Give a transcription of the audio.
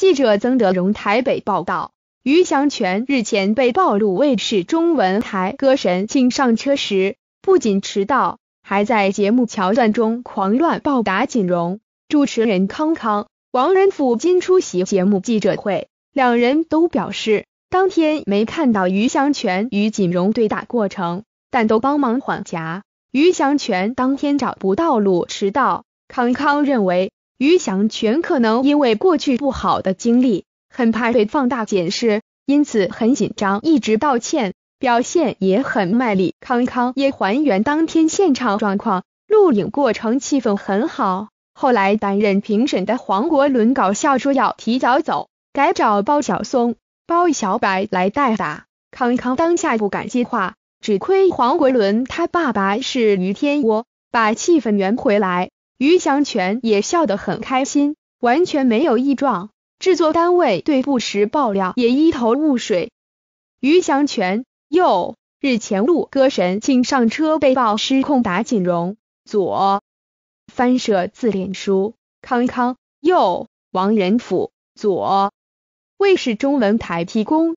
记者曾德荣台北报道，于祥全日前被暴露卫视中文台歌神竟上车时不仅迟到，还在节目桥段中狂乱暴打锦荣。主持人康康、王仁甫今出席节目记者会，两人都表示，当天没看到于祥全与锦荣对打过程，但都帮忙缓颊。于祥全当天找不到路迟到，康康认为。于翔全可能因为过去不好的经历，很怕被放大检视，因此很紧张，一直道歉，表现也很卖力。康康也还原当天现场状况，录影过程气氛很好。后来担任评审的黄国伦搞笑说要提早走，改找包小松、包小柏来代打。康康当下不敢接话，只亏黄国伦他爸爸是于天波，把气氛圆回来。于祥全也笑得很开心，完全没有异状。制作单位对不实爆料也一头雾水。于祥全右日前录歌神请上车被曝失控打锦荣左翻摄自脸书康康右王仁甫左卫视中文台提供。